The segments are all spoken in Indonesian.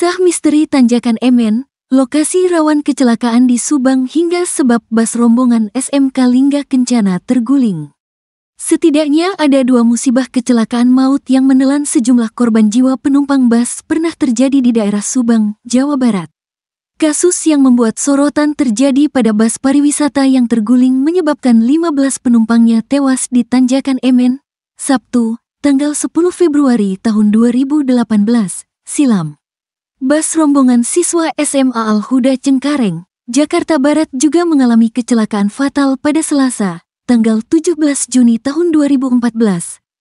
Kisah misteri tanjakan Emen, lokasi rawan kecelakaan di Subang hingga sebab bas rombongan SMK Lingga Kencana terguling. Setidaknya ada dua musibah kecelakaan maut yang menelan sejumlah korban jiwa penumpang bas pernah terjadi di daerah Subang, Jawa Barat. Kasus yang membuat sorotan terjadi pada bas pariwisata yang terguling menyebabkan 15 penumpangnya tewas di tanjakan Emen, Sabtu, tanggal 10 Februari tahun 2018, silam. Bas rombongan siswa SMA Al-Huda Cengkareng, Jakarta Barat juga mengalami kecelakaan fatal pada Selasa, tanggal 17 Juni tahun 2014,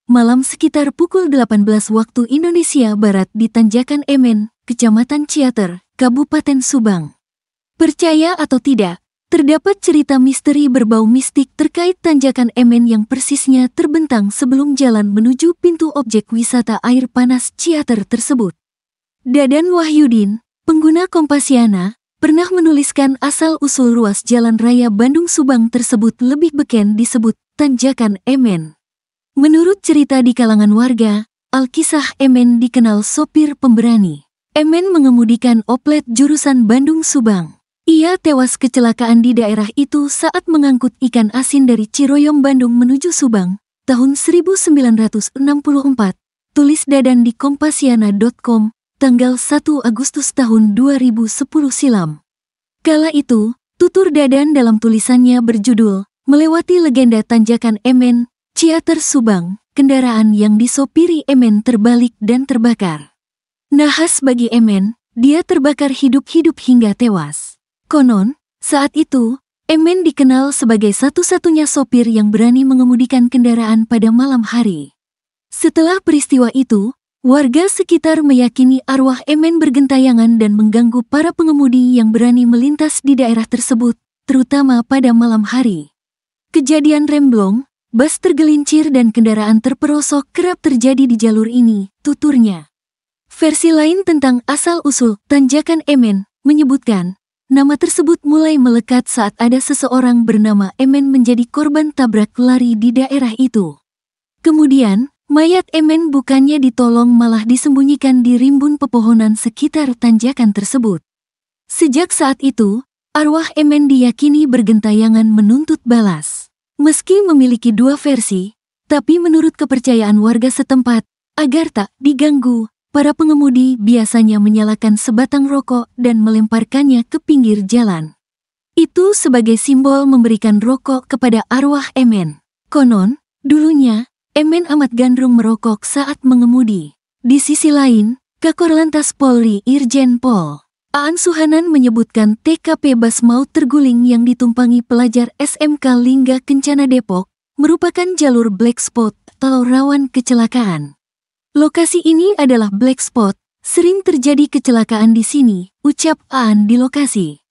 malam sekitar pukul 18 waktu Indonesia Barat di Tanjakan Emen, Kecamatan Ciater, Kabupaten Subang. Percaya atau tidak, terdapat cerita misteri berbau mistik terkait Tanjakan Emen yang persisnya terbentang sebelum jalan menuju pintu objek wisata air panas Ciater tersebut. Dadan Wahyudin, pengguna Kompasiana, pernah menuliskan asal-usul ruas Jalan Raya Bandung Subang tersebut lebih beken disebut Tanjakan Emen. Menurut cerita di kalangan warga, Alkisah Emen dikenal sopir pemberani. Emen mengemudikan oplet jurusan Bandung Subang. Ia tewas kecelakaan di daerah itu saat mengangkut ikan asin dari Ciroyom Bandung menuju Subang, tahun 1964, tulis Dadan di kompasiana.com, tanggal 1 Agustus tahun 2010 silam. Kala itu, tutur dadan dalam tulisannya berjudul Melewati Legenda Tanjakan Emen, Ciater Subang, kendaraan yang disopiri Emen terbalik dan terbakar. Nahas bagi Emen, dia terbakar hidup-hidup hingga tewas. Konon, saat itu, Emen dikenal sebagai satu-satunya sopir yang berani mengemudikan kendaraan pada malam hari. Setelah peristiwa itu, Warga sekitar meyakini arwah Emen bergentayangan dan mengganggu para pengemudi yang berani melintas di daerah tersebut, terutama pada malam hari. Kejadian remblong, bus tergelincir dan kendaraan terperosok kerap terjadi di jalur ini, tuturnya. Versi lain tentang asal-usul tanjakan Emen menyebutkan, nama tersebut mulai melekat saat ada seseorang bernama Emen menjadi korban tabrak lari di daerah itu. Kemudian, Mayat Emen bukannya ditolong malah disembunyikan di rimbun pepohonan sekitar tanjakan tersebut. Sejak saat itu, arwah Emen diyakini bergentayangan menuntut balas. Meski memiliki dua versi, tapi menurut kepercayaan warga setempat, agar tak diganggu, para pengemudi biasanya menyalakan sebatang rokok dan melemparkannya ke pinggir jalan. Itu sebagai simbol memberikan rokok kepada arwah Emen. Konon, dulunya, Emen amat gandrung merokok saat mengemudi. Di sisi lain, Kakor Lantas Polri Irjen Pol. Aan Suhanan menyebutkan TKP bas maut terguling yang ditumpangi pelajar SMK Lingga Kencana Depok merupakan jalur black spot atau rawan kecelakaan. Lokasi ini adalah black spot, sering terjadi kecelakaan di sini, ucap Aan di lokasi.